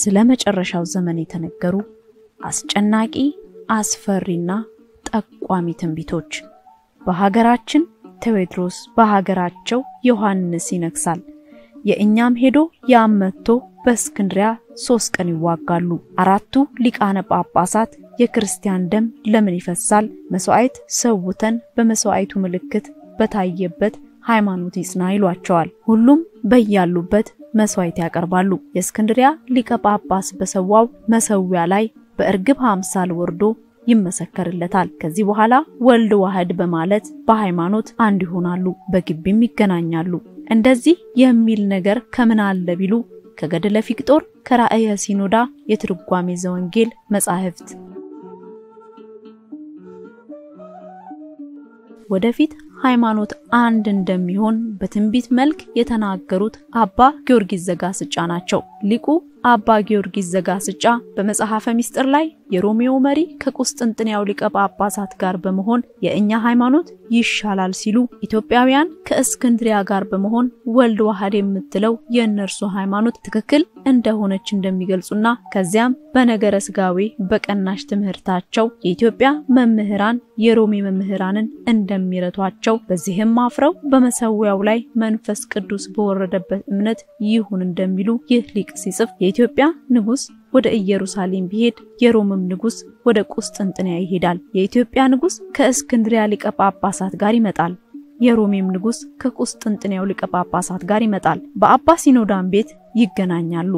ስለ መጨረሻው ዘመን የተነገሩ አስጨናቂ አስፈሪና ጠቋሚ ትንቢቶች። በሀገራችን ቴዎድሮስ በሀገራቸው ዮሐንስ ይነግሳል፣ የእኛም ሄዶ ያም መጥቶ በእስክንድሪያ ሶስት ቀን ይዋጋሉ። አራቱ ሊቃነ ጳጳሳት የክርስቲያን ደም ለምን ይፈሳል? መስዋዕት ሰውተን በመስዋዕቱ ምልክት በታየበት ሃይማኖት ይጽና ይሏቸዋል። ሁሉም በያሉበት መስዋዕት ያቀርባሉ። የእስክንድሪያ ሊቀ ጳጳስ በሰዋው መሰዊያ ላይ በእርግብ አምሳል ወርዶ ይመሰከርለታል። ከዚህ በኋላ ወልድ ዋህድ በማለት በሃይማኖት አንድ ይሆናሉ፣ በግቢም ይገናኛሉ። እንደዚህ የሚል ነገር ከምን አለ ቢሉ ከገደለ ፊቅጦር ከራእየ ሲኖዳ የትርጓሜ ዘወንጌል መጻሕፍት ወደፊት ሃይማኖት አንድ እንደሚሆን በትንቢት መልክ የተናገሩት አባ ጊዮርጊስ ዘጋስጫ ናቸው። ሊቁ አባ ጊዮርጊስ ዘጋስጫ በመጽሐፈ ሚስጥር ላይ የሮሜዮ መሪ ከቁስጥንጥንያው ሊቀ ጳጳሳት ጋር በመሆን የእኛ ሃይማኖት ይሻላል ሲሉ፣ ኢትዮጵያውያን ከእስክንድሪያ ጋር በመሆን ወልድ ዋህድ የምትለው የእነርሱ ሃይማኖት ትክክል እንደሆነች እንደሚገልጹና ከዚያም በነገረ ስጋዌ በቀናሽ ትምህርታቸው የኢትዮጵያ መምህራን የሮሜ መምህራንን እንደሚረቷቸው በዚህም አፍረው በመሰዊያው ላይ መንፈስ ቅዱስ በወረደበት እምነት ይሁን እንደሚሉ ይህ ሊቅ ሲጽፍ የኢትዮጵያ ንጉስ ወደ ኢየሩሳሌም ቢሄድ የሮምም ንጉስ ወደ ቁስጥንጥንያ ይሄዳል። የኢትዮጵያ ንጉስ ከእስክንድሪያ ሊቀ ጳጳሳት ጋር ይመጣል። የሮሜም ንጉስ ከቁስጥንጥንያው ሊቀ ጳጳሳት ጋር ይመጣል። በአባ ሲኖዳን ቤት ይገናኛሉ።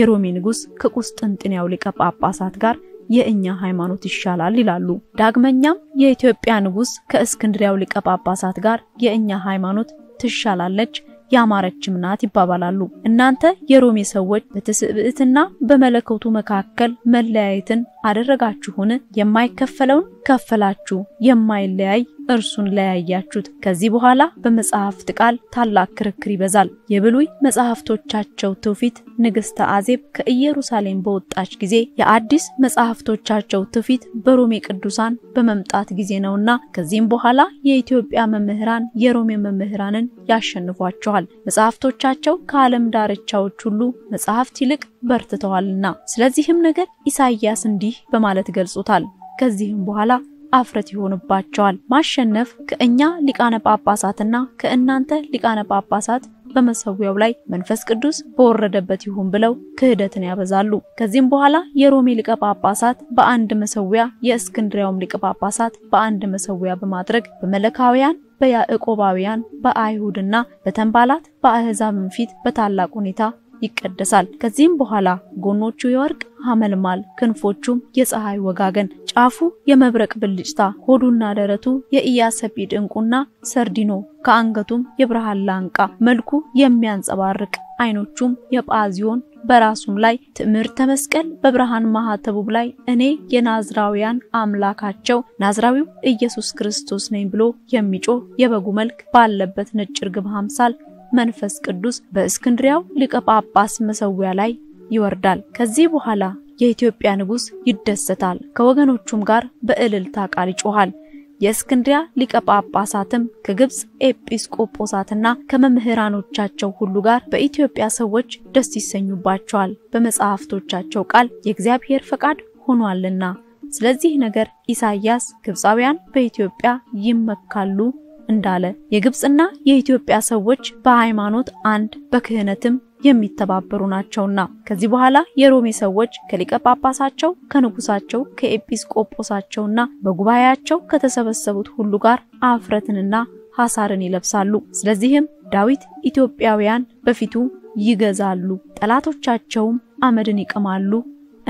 የሮሜ ንጉስ ከቁስጥንጥንያው ሊቀ ጳጳሳት ጋር የእኛ ሃይማኖት ይሻላል ይላሉ። ዳግመኛም የኢትዮጵያ ንጉስ ከእስክንድሪያው ሊቀ ጳጳሳት ጋር የእኛ ሃይማኖት ትሻላለች ያማረችም ናት ይባባላሉ። እናንተ የሮሜ ሰዎች በትስብእትና በመለከቱ መካከል መለያየትን አደረጋችሁን? የማይከፈለውን ከፈላችሁ፣ የማይለያይ እርሱን ለያያችሁት። ከዚህ በኋላ በመጽሐፍት ቃል ታላቅ ክርክር ይበዛል። የብሉይ መጽሐፍቶቻቸው ትውፊት ንግሥተ አዜብ ከኢየሩሳሌም በወጣች ጊዜ የአዲስ መጽሐፍቶቻቸው ትውፊት በሮሜ ቅዱሳን በመምጣት ጊዜ ነውና ከዚህም በኋላ የኢትዮጵያ መምህራን የሮሜ መምህራንን ያሸንፏቸዋል። መጽሐፍቶቻቸው ከዓለም ዳርቻዎች ሁሉ መጽሐፍት ይልቅ በርትተዋልና። ስለዚህም ነገር ኢሳይያስ እንዲህ በማለት ገልጾታል። ከዚህም በኋላ አፍረት ይሆንባቸዋል። ማሸነፍ ከእኛ ሊቃነ ጳጳሳትና ከእናንተ ሊቃነ ጳጳሳት በመሰዊያው ላይ መንፈስ ቅዱስ በወረደበት ይሁን ብለው ክህደትን ያበዛሉ። ከዚህም በኋላ የሮሜ ሊቀ ጳጳሳት በአንድ መሰዊያ፣ የእስክንድሪያውም ሊቀ ጳጳሳት በአንድ መሰዊያ በማድረግ በመለካውያን በያዕቆባውያን በአይሁድና በተንባላት በአሕዛብም ፊት በታላቅ ሁኔታ ይቀደሳል። ከዚህም በኋላ ጎኖቹ የወርቅ ሐመልማል ክንፎቹም የፀሐይ ወጋገን ጫፉ የመብረቅ ብልጭታ ሆዱና ደረቱ የኢያሰጲድ ዕንቁና ሰርዲኖ ከአንገቱም የብርሃን ላንቃ መልኩ የሚያንጸባርቅ አይኖቹም የጳዚዮን በራሱም ላይ ትምህርተ መስቀል በብርሃን ማህተቡም ላይ እኔ የናዝራውያን አምላካቸው ናዝራዊው ኢየሱስ ክርስቶስ ነኝ ብሎ የሚጮህ የበጉ መልክ ባለበት ነጭ ርግብ አምሳል መንፈስ ቅዱስ በእስክንድሪያው ሊቀ ጳጳስ መሰዊያ ላይ ይወርዳል። ከዚህ በኋላ የኢትዮጵያ ንጉሥ ይደሰታል፣ ከወገኖቹም ጋር በእልልታ ቃል ይጮኻል። የእስክንድሪያ ሊቀ ጳጳሳትም ከግብጽ ኤጲስቆጶሳትና ከመምህራኖቻቸው ሁሉ ጋር በኢትዮጵያ ሰዎች ደስ ይሰኙባቸዋል፣ በመጽሐፍቶቻቸው ቃል የእግዚአብሔር ፈቃድ ሆኗልና። ስለዚህ ነገር ኢሳይያስ ግብፃውያን በኢትዮጵያ ይመካሉ እንዳለ የግብፅና የኢትዮጵያ ሰዎች በሃይማኖት አንድ በክህነትም የሚተባበሩ ናቸውና ከዚህ በኋላ የሮሜ ሰዎች ከሊቀ ጳጳሳቸው ከንጉሳቸው ከኤጲስቆጶሳቸውና በጉባኤያቸው ከተሰበሰቡት ሁሉ ጋር አፍረትንና ሐሳርን ይለብሳሉ። ስለዚህም ዳዊት ኢትዮጵያውያን በፊቱ ይገዛሉ፣ ጠላቶቻቸውም አመድን ይቅማሉ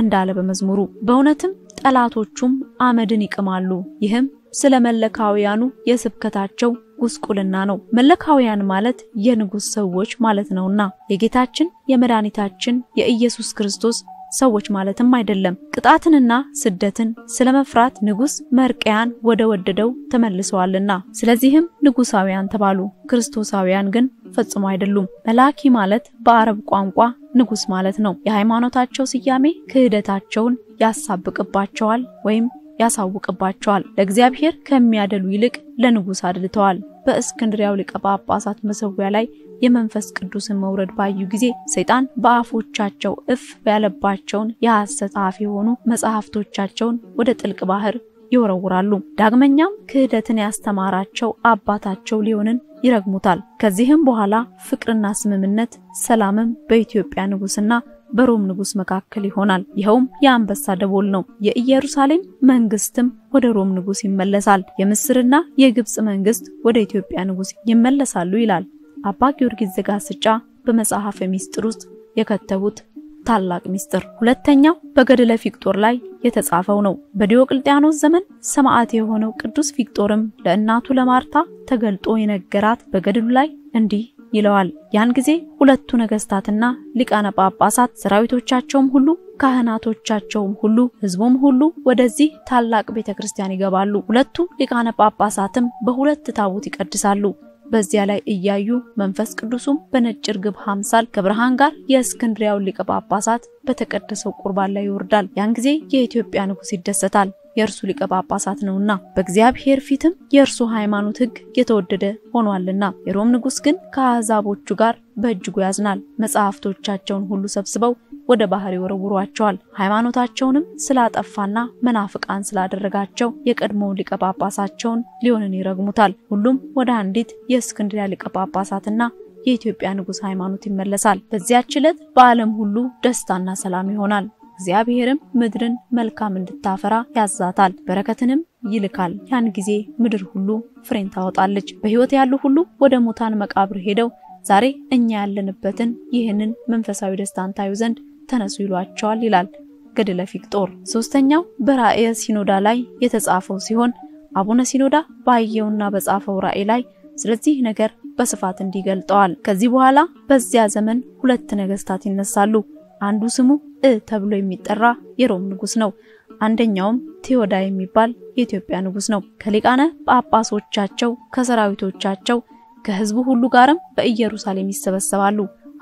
እንዳለ በመዝሙሩ በእውነትም ጠላቶቹም አመድን ይቅማሉ። ይህም ስለ መለካውያኑ የስብከታቸው ጉስቁልና ነው። መለካውያን ማለት የንጉሥ ሰዎች ማለት ነውና የጌታችን የመድኃኒታችን የኢየሱስ ክርስቶስ ሰዎች ማለትም አይደለም። ቅጣትንና ስደትን ስለመፍራት ንጉሥ መርቀያን ወደ ወደደው ተመልሰዋልና ስለዚህም ንጉሳውያን ተባሉ። ክርስቶሳውያን ግን ፈጽሞ አይደሉም። መላኪ ማለት በአረብ ቋንቋ ንጉሥ ማለት ነው። የሃይማኖታቸው ስያሜ ክህደታቸውን ያሳብቅባቸዋል ወይም ያሳውቅባቸዋል። ለእግዚአብሔር ከሚያደሉ ይልቅ ለንጉሥ አድልተዋል። በእስክንድሪያው ሊቀ ጳጳሳት መሰዊያ ላይ የመንፈስ ቅዱስን መውረድ ባዩ ጊዜ ሰይጣን በአፎቻቸው እፍ ያለባቸውን የሐሰት አፍ የሆኑ መጽሐፍቶቻቸውን ወደ ጥልቅ ባህር ይወረውራሉ። ዳግመኛም ክህደትን ያስተማራቸው አባታቸው ሊሆንን ይረግሙታል። ከዚህም በኋላ ፍቅርና ስምምነት፣ ሰላምም በኢትዮጵያ ንጉሥና በሮም ንጉስ መካከል ይሆናል። ይኸውም የአንበሳ ደቦል ነው። የኢየሩሳሌም መንግስትም ወደ ሮም ንጉስ ይመለሳል። የምስርና የግብጽ መንግስት ወደ ኢትዮጵያ ንጉስ ይመለሳሉ ይላል አባ ጊዮርጊስ ዘጋስጫ በመጽሐፈ ሚስጥር ውስጥ የከተቡት ታላቅ ሚስጥር። ሁለተኛው በገድለ ፊቅጦር ላይ የተጻፈው ነው። በዲዮቅልጥያኖስ ዘመን ሰማዕት የሆነው ቅዱስ ፊቅጦርም ለእናቱ ለማርታ ተገልጦ የነገራት በገድሉ ላይ እንዲህ ይለዋል። ያን ጊዜ ሁለቱ ነገስታትና ሊቃነ ጳጳሳት ሰራዊቶቻቸውም ሁሉ ካህናቶቻቸውም ሁሉ ህዝቡም ሁሉ ወደዚህ ታላቅ ቤተ ክርስቲያን ይገባሉ። ሁለቱ ሊቃነ ጳጳሳትም በሁለት ታቦት ይቀድሳሉ። በዚያ ላይ እያዩ መንፈስ ቅዱሱም በነጭ ርግብ ሐምሳል ከብርሃን ጋር የእስክንድሪያውን ሊቀ ጳጳሳት በተቀደሰው ቁርባን ላይ ይወርዳል። ያን ጊዜ የኢትዮጵያ ንጉሥ ይደሰታል። የእርሱ ሊቀ ጳጳሳት ነውና በእግዚአብሔር ፊትም የእርሱ ሃይማኖት ሕግ የተወደደ ሆኗልና። የሮም ንጉሥ ግን ከአሕዛቦቹ ጋር በእጅጉ ያዝናል። መጽሐፍቶቻቸውን ሁሉ ሰብስበው ወደ ባህር ይወረውሯቸዋል። ሃይማኖታቸውንም ስላጠፋና መናፍቃን ስላደረጋቸው የቀድሞ ሊቀ ጳጳሳቸውን ሊዮንን ይረግሙታል። ሁሉም ወደ አንዲት የእስክንድሪያ ሊቀ ጳጳሳትና የኢትዮጵያ ንጉሥ ሃይማኖት ይመለሳል። በዚያች ዕለት በዓለም ሁሉ ደስታና ሰላም ይሆናል። እግዚአብሔርም ምድርን መልካም እንድታፈራ ያዛታል፣ በረከትንም ይልካል። ያን ጊዜ ምድር ሁሉ ፍሬን ታወጣለች። በሕይወት ያሉ ሁሉ ወደ ሙታን መቃብር ሄደው ዛሬ እኛ ያለንበትን ይህንን መንፈሳዊ ደስታን ታዩ ዘንድ ተነሱ ይሏቸዋል ይላል ገድለ ፊቅጦር። ሶስተኛው በራእየ ሲኖዳ ላይ የተጻፈው ሲሆን አቡነ ሲኖዳ ባየውና በጻፈው ራእይ ላይ ስለዚህ ነገር በስፋት እንዲገልጠዋል። ከዚህ በኋላ በዚያ ዘመን ሁለት ነገስታት ይነሳሉ። አንዱ ስሙ እ ተብሎ የሚጠራ የሮም ንጉስ ነው። አንደኛውም ቴዎዳ የሚባል የኢትዮጵያ ንጉስ ነው። ከሊቃነ ጳጳሶቻቸው፣ ከሰራዊቶቻቸው፣ ከህዝቡ ሁሉ ጋርም በኢየሩሳሌም ይሰበሰባሉ።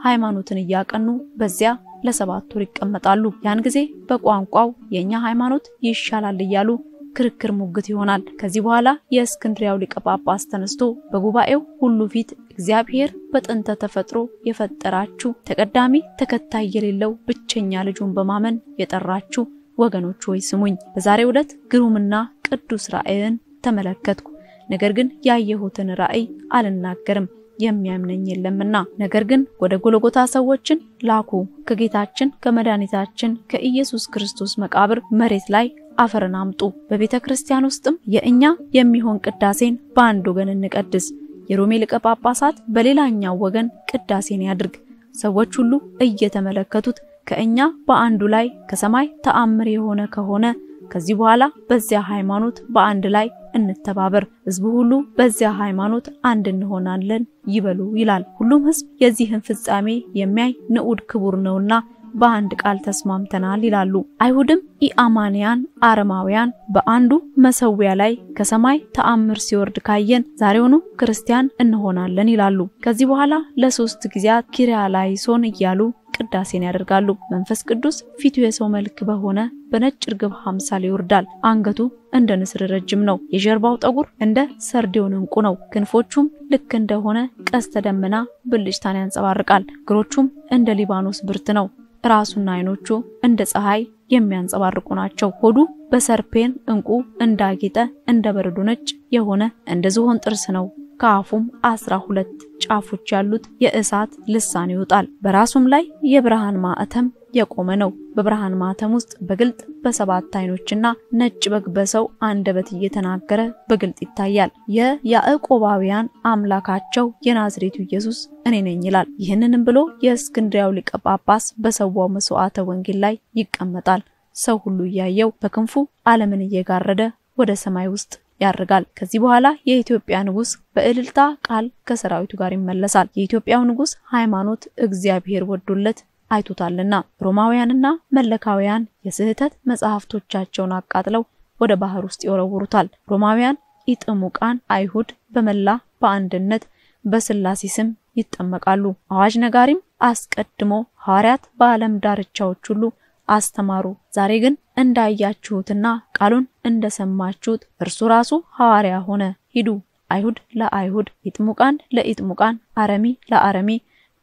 ሃይማኖትን እያቀኑ በዚያ ለሰባት ወር ይቀመጣሉ። ያን ጊዜ በቋንቋው የኛ ሃይማኖት ይሻላል እያሉ ክርክር ሙግት ይሆናል። ከዚህ በኋላ የእስክንድሪያው ሊቀ ጳጳስ ተነስቶ በጉባኤው ሁሉ ፊት እግዚአብሔር በጥንተ ተፈጥሮ የፈጠራችሁ ተቀዳሚ ተከታይ የሌለው ብቸኛ ልጁን በማመን የጠራችሁ ወገኖች ሆይ ስሙኝ። በዛሬው ዕለት ግሩምና ቅዱስ ራእይን ተመለከትኩ። ነገር ግን ያየሁትን ራእይ አልናገርም የሚያምነኝ የለምና። ነገር ግን ወደ ጎልጎታ ሰዎችን ላኩ። ከጌታችን ከመድኃኒታችን ከኢየሱስ ክርስቶስ መቃብር መሬት ላይ አፈርን አምጡ። በቤተ ክርስቲያን ውስጥም የእኛ የሚሆን ቅዳሴን በአንድ ወገን እንቀድስ፣ የሮሜ ሊቀ ጳጳሳት በሌላኛው ወገን ቅዳሴን ያድርግ። ሰዎች ሁሉ እየተመለከቱት ከእኛ በአንዱ ላይ ከሰማይ ተአምር የሆነ ከሆነ ከዚህ በኋላ በዚያ ሃይማኖት በአንድ ላይ እንተባበር፣ ህዝቡ ሁሉ በዚያ ሃይማኖት አንድ እንሆናለን ይበሉ ይላል። ሁሉም ህዝብ የዚህን ፍጻሜ የሚያይ ንዑድ ክቡር ነውና በአንድ ቃል ተስማምተናል ይላሉ። አይሁድም ኢአማንያን፣ አረማውያን በአንዱ መሰዊያ ላይ ከሰማይ ተአምር ሲወርድ ካየን ዛሬውኑ ክርስቲያን እንሆናለን ይላሉ። ከዚህ በኋላ ለሶስት ጊዜያት ኪርያላይሶን እያሉ ቅዳሴን ያደርጋሉ። መንፈስ ቅዱስ ፊቱ የሰው መልክ በሆነ በነጭ ርግብ አምሳል ይወርዳል። አንገቱ እንደ ንስር ረጅም ነው። የጀርባው ጠጉር እንደ ሰርዲዮን ዕንቁ ነው። ክንፎቹም ልክ እንደሆነ ቀስተ ደመና ብልጭታን ያንጸባርቃል። እግሮቹም እንደ ሊባኖስ ብርት ነው። ራሱና አይኖቹ እንደ ፀሐይ የሚያንጸባርቁ ናቸው። ሆዱ በሰርፔን እንቁ እንዳጌጠ እንደ በረዶ ነጭ የሆነ እንደ ዝሆን ጥርስ ነው። ከአፉም አስራ ሁለት ጫፎች ያሉት የእሳት ልሳን ይወጣል። በራሱም ላይ የብርሃን ማዕተም የቆመ ነው። በብርሃን ማተም ውስጥ በግልጥ በሰባት አይኖችና ነጭ በግ በሰው አንደበት እየተናገረ በግልጥ ይታያል። የያዕቆባውያን አምላካቸው የናዝሬቱ ኢየሱስ እኔ ነኝ ይላል። ይህንንም ብሎ የእስክንድሪያው ሊቀ ጳጳስ በሰዋው መስዋዕተ ወንጌል ላይ ይቀመጣል። ሰው ሁሉ እያየው በክንፉ ዓለምን እየጋረደ ወደ ሰማይ ውስጥ ያርጋል። ከዚህ በኋላ የኢትዮጵያ ንጉስ በእልልታ ቃል ከሰራዊቱ ጋር ይመለሳል። የኢትዮጵያው ንጉስ ሃይማኖት እግዚአብሔር ወዶለት አይቶታልና ሮማውያንና መለካውያን የስህተት መጽሐፍቶቻቸውን አቃጥለው ወደ ባህር ውስጥ ይወረውሩታል። ሮማውያን ኢጥሙቃን አይሁድ በመላ በአንድነት በስላሴ ስም ይጠመቃሉ። አዋጅ ነጋሪም አስቀድሞ ሐዋርያት በዓለም ዳርቻዎች ሁሉ አስተማሩ። ዛሬ ግን እንዳያችሁትና ቃሉን እንደሰማችሁት እርሱ ራሱ ሐዋርያ ሆነ። ሂዱ፣ አይሁድ ለአይሁድ፣ ኢጥሙቃን ለኢጥሙቃን፣ አረሚ ለአረሚ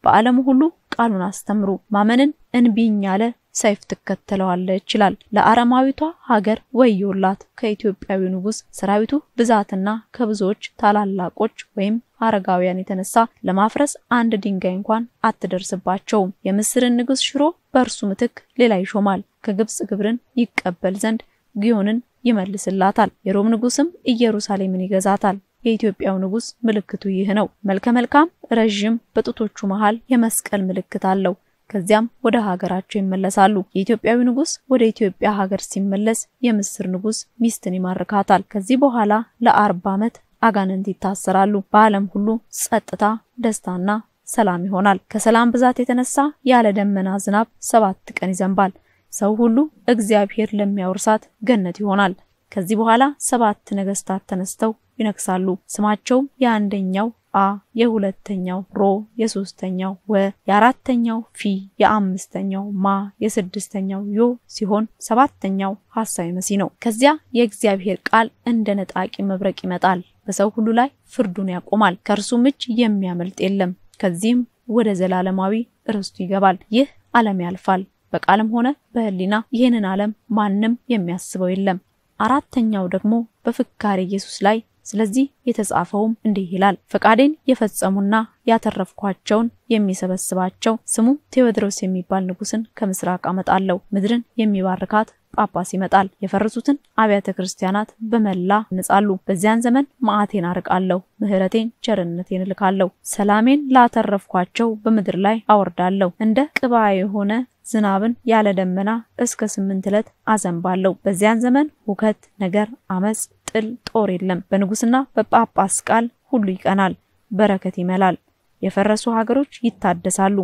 በዓለም ሁሉ ቃሉን አስተምሩ ማመንን እንቢኝ ያለ ሰይፍ ትከተለዋለች ይችላል። ለአረማዊቷ ሀገር ወዮላት ከኢትዮጵያዊ ንጉስ ሰራዊቱ ብዛትና ከብዙዎች ታላላቆች ወይም አረጋውያን የተነሳ ለማፍረስ አንድ ድንጋይ እንኳን አትደርስባቸውም። የምስርን ንጉስ ሽሮ በእርሱ ምትክ ሌላ ይሾማል። ከግብፅ ግብርን ይቀበል ዘንድ ግዮንን ይመልስላታል። የሮም ንጉስም ኢየሩሳሌምን ይገዛታል። የኢትዮጵያው ንጉስ ምልክቱ ይህ ነው። መልከ መልካም፣ ረዥም፣ በጡቶቹ መሃል የመስቀል ምልክት አለው። ከዚያም ወደ ሀገራቸው ይመለሳሉ። የኢትዮጵያዊ ንጉስ ወደ ኢትዮጵያ ሀገር ሲመለስ የምስር ንጉስ ሚስትን ይማርካታል። ከዚህ በኋላ ለአርባ ዓመት አጋንንት ይታሰራሉ። በዓለም ሁሉ ጸጥታ፣ ደስታና ሰላም ይሆናል። ከሰላም ብዛት የተነሳ ያለ ደመና ዝናብ ሰባት ቀን ይዘንባል። ሰው ሁሉ እግዚአብሔር ለሚያወርሳት ገነት ይሆናል። ከዚህ በኋላ ሰባት ነገስታት ተነስተው ይነግሳሉ። ስማቸውም የአንደኛው አ፣ የሁለተኛው ሮ፣ የሶስተኛው ወ፣ የአራተኛው ፊ፣ የአምስተኛው ማ፣ የስድስተኛው ዮ ሲሆን ሰባተኛው ሐሳዊ መሲ ነው። ከዚያ የእግዚአብሔር ቃል እንደ ነጣቂ መብረቅ ይመጣል፣ በሰው ሁሉ ላይ ፍርዱን ያቆማል። ከእርሱም እጅ የሚያመልጥ የለም። ከዚህም ወደ ዘላለማዊ ርስቱ ይገባል። ይህ ዓለም ያልፋል። በቃልም ሆነ በህሊና ይህንን ዓለም ማንም የሚያስበው የለም። አራተኛው ደግሞ በፍካሬ ኢየሱስ ላይ ስለዚህ የተጻፈውም እንዲህ ይላል፣ ፈቃዴን የፈጸሙና ያተረፍኳቸውን የሚሰበስባቸው ስሙ ቴዎድሮስ የሚባል ንጉስን ከምስራቅ አመጣለሁ። ምድርን የሚባርካት ጳጳስ ይመጣል። የፈረሱትን አብያተ ክርስቲያናት በመላ ንጻሉ። በዚያን ዘመን ማዕቴን አርቃለሁ፣ ምሕረቴን ቸርነቴን እልካለሁ። ሰላሜን ላተረፍኳቸው በምድር ላይ አወርዳለሁ። እንደ ቅባ የሆነ ዝናብን ያለ ደመና እስከ ስምንት ዕለት አዘንባለሁ። በዚያን ዘመን ሁከት፣ ነገር፣ አመፅ፣ ጥል ጦር የለም። በንጉስና በጳጳስ ቃል ሁሉ ይቀናል፣ በረከት ይመላል። የፈረሱ ሀገሮች ይታደሳሉ።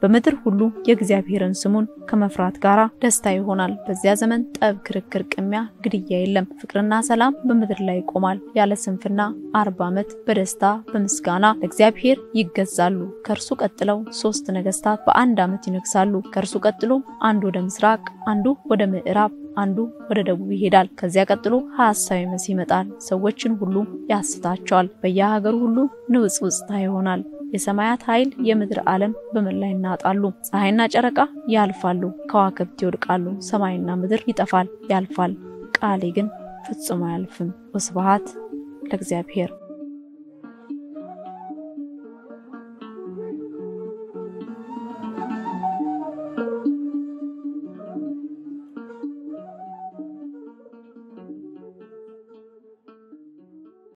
በምድር ሁሉ የእግዚአብሔርን ስሙን ከመፍራት ጋር ደስታ ይሆናል። በዚያ ዘመን ጠብ፣ ክርክር፣ ቅሚያ፣ ግድያ የለም። ፍቅርና ሰላም በምድር ላይ ይቆማል። ያለ ስንፍና አርባ ዓመት በደስታ በምስጋና ለእግዚአብሔር ይገዛሉ። ከእርሱ ቀጥለው ሶስት ነገስታት በአንድ ዓመት ይነግሳሉ። ከእርሱ ቀጥሎም አንዱ ወደ ምስራቅ፣ አንዱ ወደ ምዕራብ አንዱ ወደ ደቡብ ይሄዳል። ከዚያ ቀጥሎ ሐሳዊ መሲህ ይመጣል። ሰዎችን ሁሉ ያስታቸዋል። በየሀገሩ ሁሉ ንውጽውጽታ ይሆናል። የሰማያት ኃይል የምድር ዓለም በመላ እናጣሉ። ፀሐይና ጨረቃ ያልፋሉ፣ ከዋክብት ይወድቃሉ፣ ሰማይና ምድር ይጠፋል ያልፋል፣ ቃሌ ግን ፍጹም አያልፍም። ወስብሐት ለእግዚአብሔር።